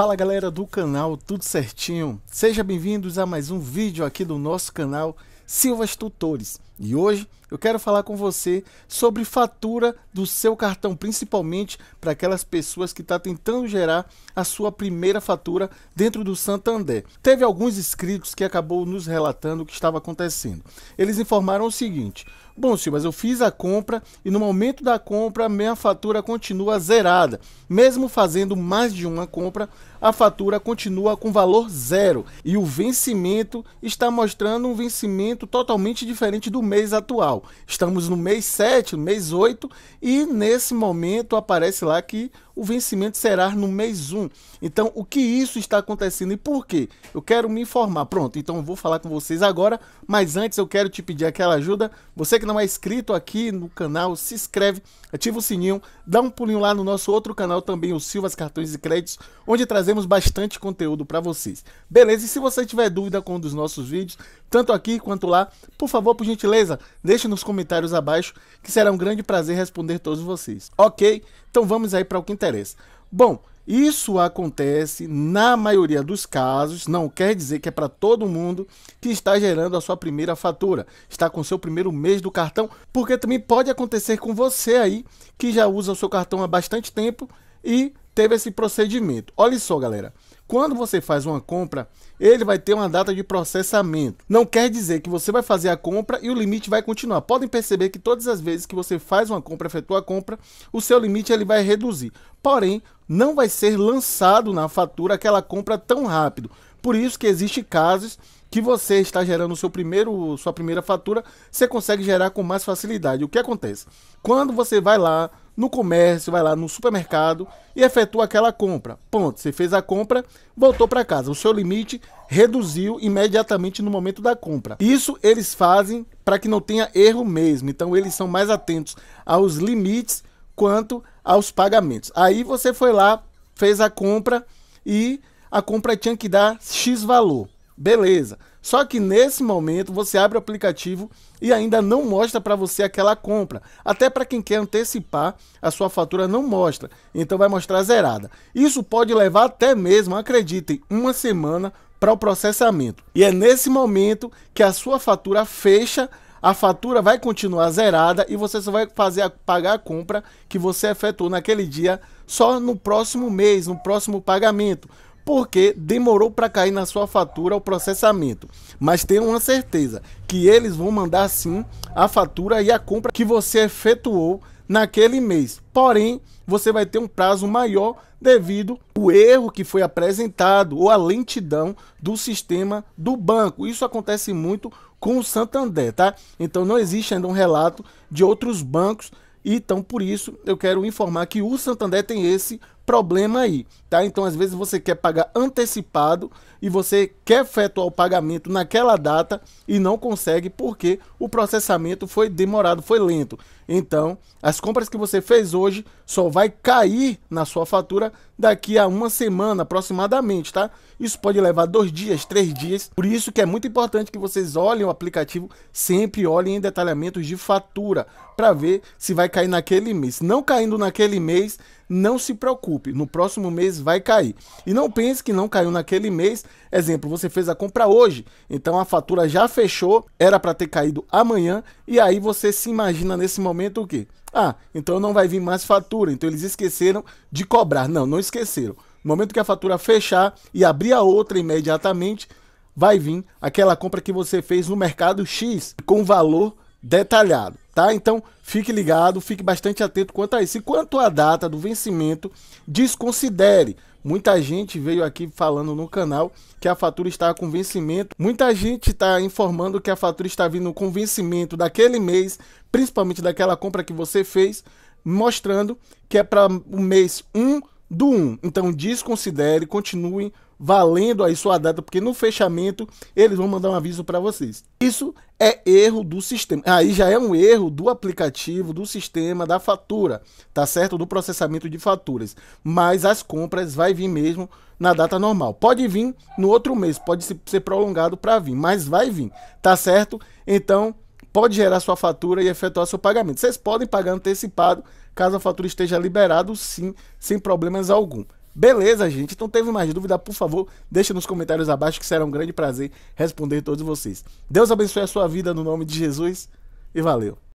Fala galera do canal, tudo certinho? Sejam bem-vindos a mais um vídeo aqui do nosso canal Silvas Tutores. E hoje eu quero falar com você sobre fatura do seu cartão, principalmente para aquelas pessoas que estão tá tentando gerar a sua primeira fatura dentro do Santander. Teve alguns inscritos que acabou nos relatando o que estava acontecendo. Eles informaram o seguinte: Bom, senhor, mas eu fiz a compra e no momento da compra minha fatura continua zerada. Mesmo fazendo mais de uma compra, a fatura continua com valor zero e o vencimento está mostrando um vencimento totalmente diferente do mês atual. Estamos no mês 7, mês 8, e nesse momento aparece lá que o vencimento será no mês 1. Então, o que isso está acontecendo e por quê? Eu quero me informar. Pronto, então eu vou falar com vocês agora, mas antes eu quero te pedir aquela ajuda. Você que não é inscrito aqui no canal, se inscreve, ativa o sininho, dá um pulinho lá no nosso outro canal também, o Silvas Cartões e Créditos, onde trazemos bastante conteúdo para vocês. Beleza? E se você tiver dúvida com um dos nossos vídeos, tanto aqui quanto lá, por favor, por gentileza, deixe nos comentários abaixo, que será um grande prazer responder todos vocês. OK? Então vamos aí para o que interessa. Bom, isso acontece na maioria dos casos, não quer dizer que é para todo mundo que está gerando a sua primeira fatura, está com seu primeiro mês do cartão, porque também pode acontecer com você aí que já usa o seu cartão há bastante tempo e teve esse procedimento. Olha só, galera quando você faz uma compra, ele vai ter uma data de processamento. Não quer dizer que você vai fazer a compra e o limite vai continuar. Podem perceber que todas as vezes que você faz uma compra, efetua a compra, o seu limite ele vai reduzir. Porém, não vai ser lançado na fatura aquela compra tão rápido. Por isso que existe casos que você está gerando seu primeiro, sua primeira fatura, você consegue gerar com mais facilidade. O que acontece? Quando você vai lá no comércio, vai lá no supermercado e efetua aquela compra. Ponto. Você fez a compra, voltou para casa. O seu limite reduziu imediatamente no momento da compra. Isso eles fazem para que não tenha erro mesmo. Então eles são mais atentos aos limites quanto aos pagamentos. Aí você foi lá, fez a compra e a compra tinha que dar X valor. Beleza. Só que nesse momento você abre o aplicativo e ainda não mostra para você aquela compra. Até para quem quer antecipar, a sua fatura não mostra, então vai mostrar zerada. Isso pode levar até mesmo, acreditem, uma semana para o processamento. E é nesse momento que a sua fatura fecha a fatura vai continuar zerada e você só vai fazer a, pagar a compra que você efetuou naquele dia só no próximo mês, no próximo pagamento porque demorou para cair na sua fatura o processamento. Mas tenho uma certeza que eles vão mandar sim a fatura e a compra que você efetuou naquele mês. Porém, você vai ter um prazo maior devido ao erro que foi apresentado ou à lentidão do sistema do banco. Isso acontece muito com o Santander, tá? Então não existe ainda um relato de outros bancos. Então, por isso, eu quero informar que o Santander tem esse problema aí, tá? Então, às vezes você quer pagar antecipado e você quer efetuar o pagamento naquela data e não consegue porque o processamento foi demorado, foi lento. Então, as compras que você fez hoje só vai cair na sua fatura daqui a uma semana aproximadamente, tá? Isso pode levar dois dias, três dias. Por isso que é muito importante que vocês olhem o aplicativo, sempre olhem em detalhamentos de fatura para ver se vai cair naquele mês. Não caindo naquele mês, não se preocupe preocupe, no próximo mês vai cair. E não pense que não caiu naquele mês. Exemplo, você fez a compra hoje, então a fatura já fechou, era para ter caído amanhã, e aí você se imagina nesse momento o quê? Ah, então não vai vir mais fatura, então eles esqueceram de cobrar. Não, não esqueceram. No momento que a fatura fechar e abrir a outra imediatamente, vai vir aquela compra que você fez no mercado X com valor detalhado, tá? Então fique ligado, fique bastante atento quanto a isso. E quanto à data do vencimento, desconsidere. Muita gente veio aqui falando no canal que a fatura está com vencimento. Muita gente está informando que a fatura está vindo com vencimento daquele mês, principalmente daquela compra que você fez, mostrando que é para o mês 1 do 1. Então desconsidere, continue valendo aí sua data, porque no fechamento eles vão mandar um aviso para vocês. Isso é erro do sistema. Aí já é um erro do aplicativo, do sistema, da fatura, tá certo? Do processamento de faturas. Mas as compras vai vir mesmo na data normal. Pode vir no outro mês, pode ser prolongado para vir, mas vai vir, tá certo? Então pode gerar sua fatura e efetuar seu pagamento. Vocês podem pagar antecipado caso a fatura esteja liberada, sim, sem problemas algum. Beleza, gente? Então teve mais dúvida, por favor, deixe nos comentários abaixo que será um grande prazer responder todos vocês. Deus abençoe a sua vida no nome de Jesus e valeu.